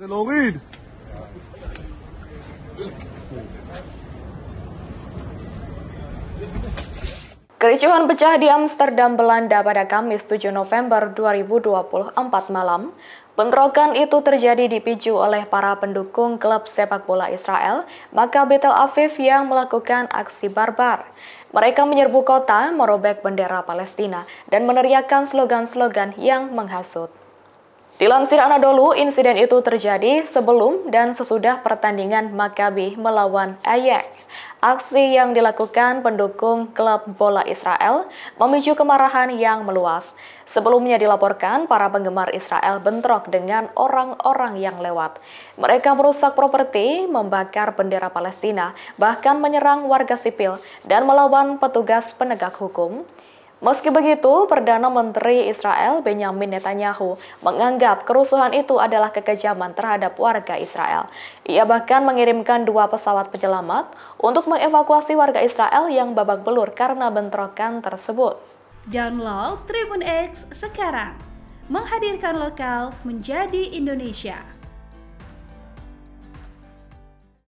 זה להוריד! Kericuhan pecah di Amsterdam, Belanda pada Kamis 7 November 2024 malam. Bentrokan itu terjadi dipicu oleh para pendukung klub sepak bola Israel, Maka Betel Aviv yang melakukan aksi barbar. Mereka menyerbu kota, merobek bendera Palestina, dan meneriakkan slogan-slogan yang menghasut. Dilansir Anadolu, insiden itu terjadi sebelum dan sesudah pertandingan Maccabi melawan Ajax. Aksi yang dilakukan pendukung klub bola Israel memicu kemarahan yang meluas. Sebelumnya dilaporkan, para penggemar Israel bentrok dengan orang-orang yang lewat. Mereka merusak properti, membakar bendera Palestina, bahkan menyerang warga sipil dan melawan petugas penegak hukum. Meski begitu, Perdana Menteri Israel Benjamin Netanyahu menganggap kerusuhan itu adalah kekejaman terhadap warga Israel. Ia bahkan mengirimkan dua pesawat penyelamat untuk mengevakuasi warga Israel yang babak belur karena bentrokan tersebut. Download Tribun X sekarang, menghadirkan lokal menjadi Indonesia.